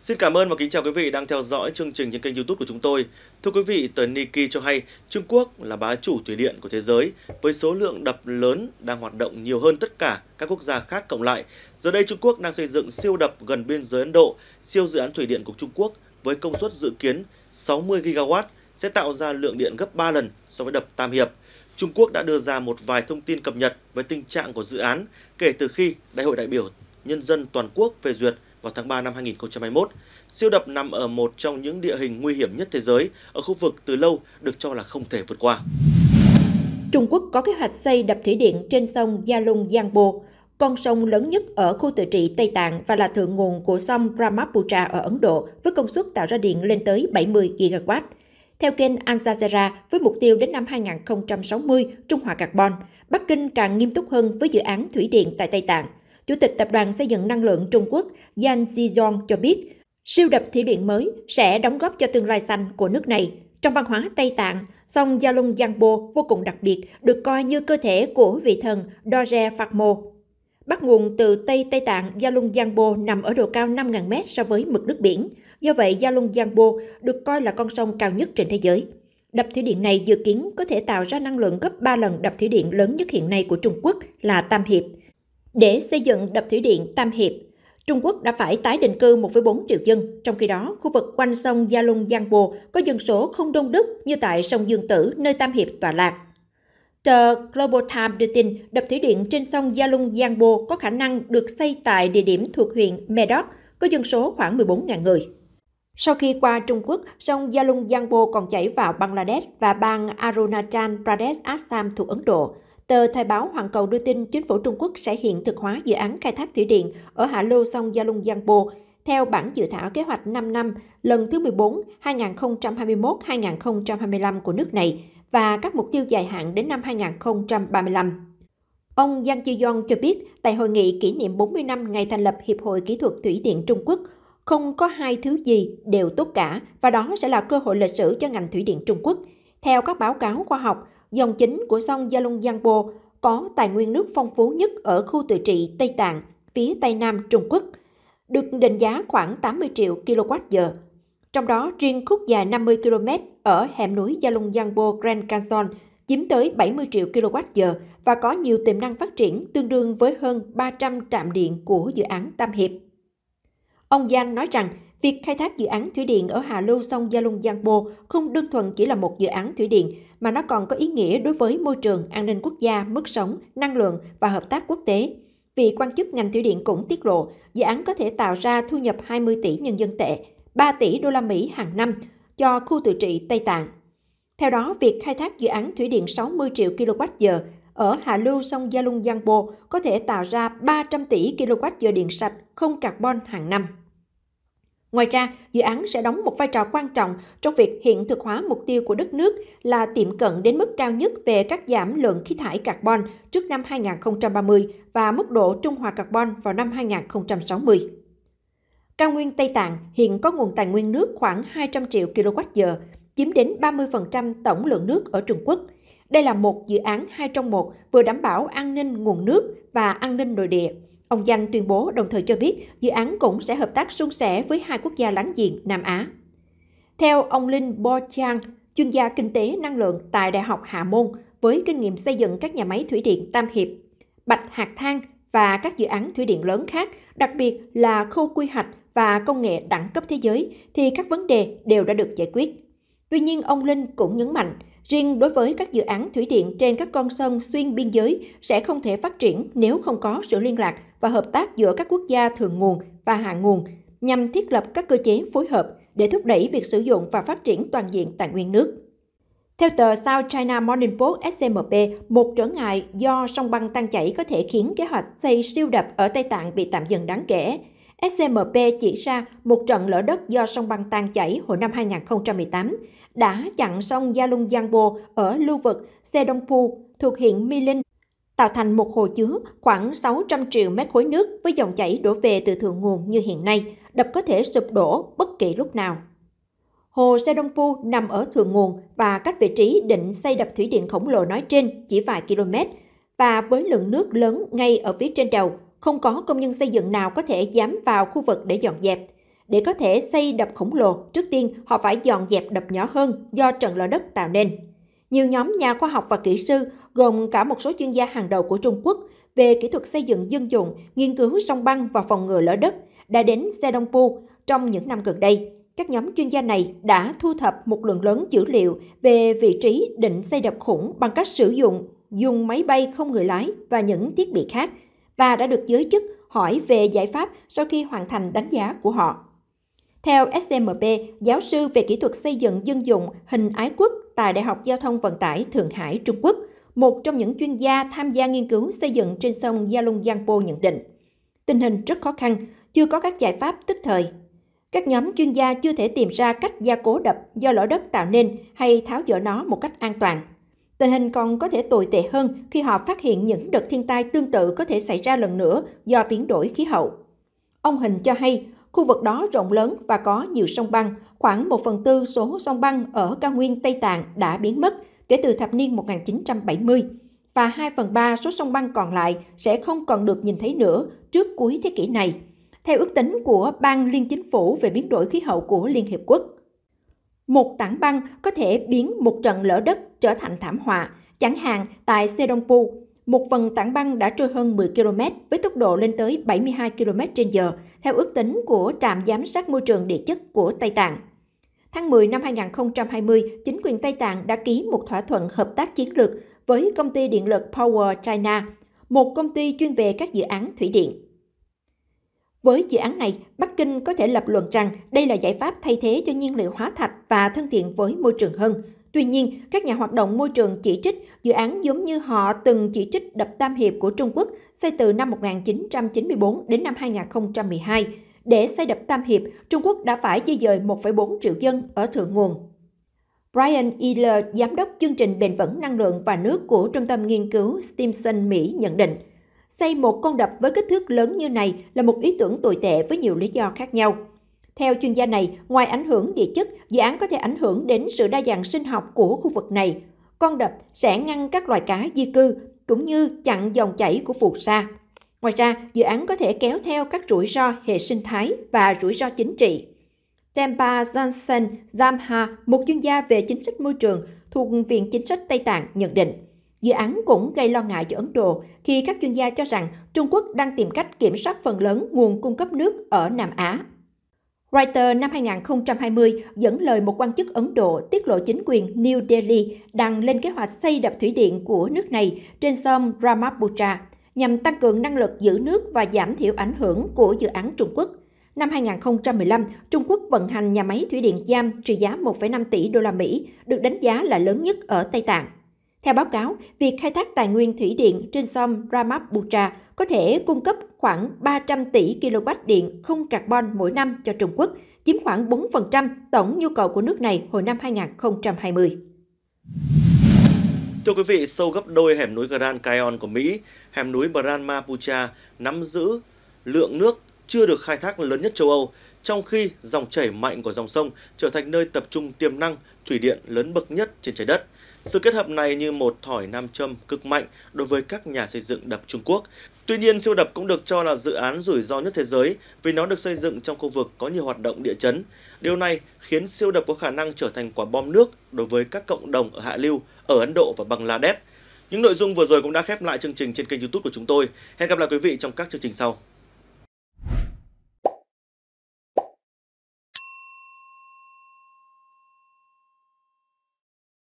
Xin cảm ơn và kính chào quý vị đang theo dõi chương trình trên kênh YouTube của chúng tôi. Thưa quý vị, tờ Nikkei cho hay Trung Quốc là bá chủ thủy điện của thế giới với số lượng đập lớn đang hoạt động nhiều hơn tất cả các quốc gia khác cộng lại. Giờ đây Trung Quốc đang xây dựng siêu đập gần biên giới Ấn Độ, siêu dự án thủy điện của Trung Quốc với công suất dự kiến 60 gigawatt sẽ tạo ra lượng điện gấp 3 lần so với đập Tam Hiệp. Trung Quốc đã đưa ra một vài thông tin cập nhật về tình trạng của dự án kể từ khi Đại hội đại biểu nhân dân toàn quốc phê duyệt vào tháng 3 năm 2021. Siêu đập nằm ở một trong những địa hình nguy hiểm nhất thế giới ở khu vực từ lâu được cho là không thể vượt qua. Trung Quốc có kế hoạch xây đập thủy điện trên sông Gia Lung con sông lớn nhất ở khu tự trị Tây Tạng và là thượng nguồn của sông Brahmaputra ở Ấn Độ với công suất tạo ra điện lên tới 70 gigawatt. Theo kênh Al Jazeera, với mục tiêu đến năm 2060 trung hòa carbon, Bắc Kinh càng nghiêm túc hơn với dự án thủy điện tại Tây Tạng – Chủ tịch Tập đoàn Xây dựng Năng lượng Trung Quốc Yan Zizong cho biết, siêu đập thủy điện mới sẽ đóng góp cho tương lai xanh của nước này. Trong văn hóa Tây Tạng, sông Yalung Yangbo vô cùng đặc biệt, được coi như cơ thể của vị thần Dorje Phakmo. Bắt nguồn từ Tây Tây Tạng, Yalung Yangbo nằm ở độ cao 5.000m so với mực nước biển. Do vậy, Yalung Yangbo được coi là con sông cao nhất trên thế giới. Đập thủy điện này dự kiến có thể tạo ra năng lượng gấp 3 lần đập thủy điện lớn nhất hiện nay của Trung Quốc là Tam Hiệp – để xây dựng đập thủy điện Tam Hiệp, Trung Quốc đã phải tái định cư 1,4 triệu dân, trong khi đó khu vực quanh sông Gia Lung Giang Bồ có dân số không đông đúc như tại sông Dương Tử nơi Tam Hiệp tọa lạc. Tờ Global Times đưa tin đập thủy điện trên sông Gia Lung Giang Bồ có khả năng được xây tại địa điểm thuộc huyện Medoc, có dân số khoảng 14.000 người. Sau khi qua Trung Quốc, sông Gia Lung Giang Bồ còn chảy vào Bangladesh và bang Arunachal Pradesh Assam thuộc Ấn Độ. Tờ Thời báo hoàn cầu đưa tin chính phủ Trung Quốc sẽ hiện thực hóa dự án khai thác thủy điện ở hạ lưu sông Gia Lung Giang Bồ theo bản dự thảo kế hoạch 5 năm lần thứ 14 2021-2025 của nước này và các mục tiêu dài hạn đến năm 2035. Ông Giang Chi Yong cho biết, tại hội nghị kỷ niệm 40 năm ngày thành lập Hiệp hội Kỹ thuật Thủy điện Trung Quốc, không có hai thứ gì đều tốt cả và đó sẽ là cơ hội lịch sử cho ngành thủy điện Trung Quốc. Theo các báo cáo khoa học, dòng chính của sông Gia Long có tài nguyên nước phong phú nhất ở khu tự trị Tây Tạng, phía Tây Nam Trung Quốc, được định giá khoảng 80 triệu kWh. Trong đó, riêng khúc dài 50 km ở hẻm núi Gia Lung Grand Canyon chiếm tới 70 triệu kWh và có nhiều tiềm năng phát triển tương đương với hơn 300 trạm điện của dự án Tam Hiệp. Ông Giang nói rằng, Việc khai thác dự án thủy điện ở Hà lưu sông Gia Lung Giang Bô không đơn thuần chỉ là một dự án thủy điện, mà nó còn có ý nghĩa đối với môi trường, an ninh quốc gia, mức sống, năng lượng và hợp tác quốc tế. Vị quan chức ngành thủy điện cũng tiết lộ, dự án có thể tạo ra thu nhập 20 tỷ nhân dân tệ, 3 tỷ đô la Mỹ hàng năm cho khu tự trị Tây Tạng. Theo đó, việc khai thác dự án thủy điện 60 triệu kWh ở Hà lưu sông Gia Lung Giang Bô có thể tạo ra 300 tỷ kWh điện sạch không carbon hàng năm. Ngoài ra, dự án sẽ đóng một vai trò quan trọng trong việc hiện thực hóa mục tiêu của đất nước là tiệm cận đến mức cao nhất về các giảm lượng khí thải carbon trước năm 2030 và mức độ trung hòa carbon vào năm 2060. Cao nguyên Tây Tạng hiện có nguồn tài nguyên nước khoảng 200 triệu kWh, chiếm đến 30% tổng lượng nước ở Trung Quốc. Đây là một dự án 2 trong 1 vừa đảm bảo an ninh nguồn nước và an ninh nội địa, Ông Danh tuyên bố đồng thời cho biết dự án cũng sẽ hợp tác suôn sẻ với hai quốc gia láng giềng Nam Á. Theo ông Linh Bo Chang, chuyên gia kinh tế năng lượng tại Đại học Hạ Môn với kinh nghiệm xây dựng các nhà máy thủy điện Tam Hiệp, Bạch Hạc Thang và các dự án thủy điện lớn khác, đặc biệt là khâu quy hoạch và công nghệ đẳng cấp thế giới, thì các vấn đề đều đã được giải quyết. Tuy nhiên, ông Linh cũng nhấn mạnh Riêng đối với các dự án thủy điện trên các con sông xuyên biên giới sẽ không thể phát triển nếu không có sự liên lạc và hợp tác giữa các quốc gia thượng nguồn và hạ nguồn nhằm thiết lập các cơ chế phối hợp để thúc đẩy việc sử dụng và phát triển toàn diện tài nguyên nước. Theo tờ South China Morning Post SCMP, một trở ngại do sông băng tan chảy có thể khiến kế hoạch xây siêu đập ở Tây Tạng bị tạm dừng đáng kể. SCMP chỉ ra một trận lở đất do sông băng tan chảy hồi năm 2018 đã chặn sông Gia Lung ở lưu vực Xe thuộc huyện Mi tạo thành một hồ chứa khoảng 600 triệu mét khối nước với dòng chảy đổ về từ thượng nguồn như hiện nay, đập có thể sụp đổ bất kỳ lúc nào. Hồ Xe nằm ở thượng nguồn và cách vị trí định xây đập thủy điện khổng lồ nói trên chỉ vài km, và với lượng nước lớn ngay ở phía trên đầu, không có công nhân xây dựng nào có thể dám vào khu vực để dọn dẹp. Để có thể xây đập khổng lồ, trước tiên họ phải dọn dẹp đập nhỏ hơn do trận lở đất tạo nên. Nhiều nhóm nhà khoa học và kỹ sư, gồm cả một số chuyên gia hàng đầu của Trung Quốc về kỹ thuật xây dựng dân dụng, nghiên cứu sông băng và phòng ngừa lở đất, đã đến Sedongpu trong những năm gần đây. Các nhóm chuyên gia này đã thu thập một lượng lớn dữ liệu về vị trí định xây đập khủng bằng cách sử dụng dùng máy bay không người lái và những thiết bị khác và đã được giới chức hỏi về giải pháp sau khi hoàn thành đánh giá của họ. Theo SMB, giáo sư về kỹ thuật xây dựng dân dụng hình ái quốc tại Đại học Giao thông Vận tải Thượng Hải, Trung Quốc, một trong những chuyên gia tham gia nghiên cứu xây dựng trên sông Gia Lung Giang Po nhận định, tình hình rất khó khăn, chưa có các giải pháp tức thời. Các nhóm chuyên gia chưa thể tìm ra cách gia cố đập do lỗ đất tạo nên hay tháo dỡ nó một cách an toàn. Tình hình còn có thể tồi tệ hơn khi họ phát hiện những đợt thiên tai tương tự có thể xảy ra lần nữa do biến đổi khí hậu. Ông Hình cho hay, khu vực đó rộng lớn và có nhiều sông băng, khoảng 1 phần tư số sông băng ở cao nguyên Tây Tạng đã biến mất kể từ thập niên 1970 và 2 phần 3 số sông băng còn lại sẽ không còn được nhìn thấy nữa trước cuối thế kỷ này, theo ước tính của Ban Liên Chính phủ về biến đổi khí hậu của Liên Hiệp Quốc. Một tảng băng có thể biến một trận lở đất trở thành thảm họa, chẳng hạn tại Sedongpu, một phần tảng băng đã trôi hơn 10 km với tốc độ lên tới 72 km trên giờ theo ước tính của trạm giám sát môi trường địa chất của Tây Tạng. Tháng 10 năm 2020, chính quyền Tây Tạng đã ký một thỏa thuận hợp tác chiến lược với công ty điện lực Power China, một công ty chuyên về các dự án thủy điện. Với dự án này, Bắc Kinh có thể lập luận rằng đây là giải pháp thay thế cho nhiên liệu hóa thạch và thân thiện với môi trường hơn. Tuy nhiên, các nhà hoạt động môi trường chỉ trích dự án giống như họ từng chỉ trích đập Tam Hiệp của Trung Quốc xây từ năm 1994 đến năm 2012. Để xây đập Tam Hiệp, Trung Quốc đã phải di dời 1,4 triệu dân ở thượng nguồn. Brian Ehler, giám đốc chương trình bền vững năng lượng và nước của Trung tâm Nghiên cứu Stimson Mỹ nhận định – Xây một con đập với kích thước lớn như này là một ý tưởng tồi tệ với nhiều lý do khác nhau. Theo chuyên gia này, ngoài ảnh hưởng địa chất, dự án có thể ảnh hưởng đến sự đa dạng sinh học của khu vực này. Con đập sẽ ngăn các loài cá di cư, cũng như chặn dòng chảy của phù sa. Ngoài ra, dự án có thể kéo theo các rủi ro hệ sinh thái và rủi ro chính trị. Tempa Johnson Zamha, một chuyên gia về chính sách môi trường thuộc Viện Chính sách Tây Tạng, nhận định – Dự án cũng gây lo ngại cho Ấn Độ khi các chuyên gia cho rằng Trung Quốc đang tìm cách kiểm soát phần lớn nguồn cung cấp nước ở Nam Á. Reuters năm 2020 dẫn lời một quan chức Ấn Độ tiết lộ chính quyền New Delhi đang lên kế hoạch xây đập thủy điện của nước này trên sông Brahmaputra nhằm tăng cường năng lực giữ nước và giảm thiểu ảnh hưởng của dự án Trung Quốc. Năm 2015, Trung Quốc vận hành nhà máy thủy điện Jam trị giá 1,5 tỷ đô la Mỹ, được đánh giá là lớn nhất ở Tây Tạng. Theo báo cáo, việc khai thác tài nguyên thủy điện trên sông Brahmaputra có thể cung cấp khoảng 300 tỷ kW điện không carbon mỗi năm cho Trung Quốc, chiếm khoảng 4% tổng nhu cầu của nước này hồi năm 2020. Thưa quý vị, sâu gấp đôi hẻm núi Grand Canyon của Mỹ, hẻm núi Brahmaputra nắm giữ lượng nước chưa được khai thác lớn nhất châu Âu, trong khi dòng chảy mạnh của dòng sông trở thành nơi tập trung tiềm năng thủy điện lớn bậc nhất trên trái đất – sự kết hợp này như một thỏi nam châm cực mạnh đối với các nhà xây dựng đập Trung Quốc. Tuy nhiên, siêu đập cũng được cho là dự án rủi ro nhất thế giới vì nó được xây dựng trong khu vực có nhiều hoạt động địa chấn. Điều này khiến siêu đập có khả năng trở thành quả bom nước đối với các cộng đồng ở hạ lưu, ở Ấn Độ và Bangladesh. Những nội dung vừa rồi cũng đã khép lại chương trình trên kênh youtube của chúng tôi. Hẹn gặp lại quý vị trong các chương trình sau.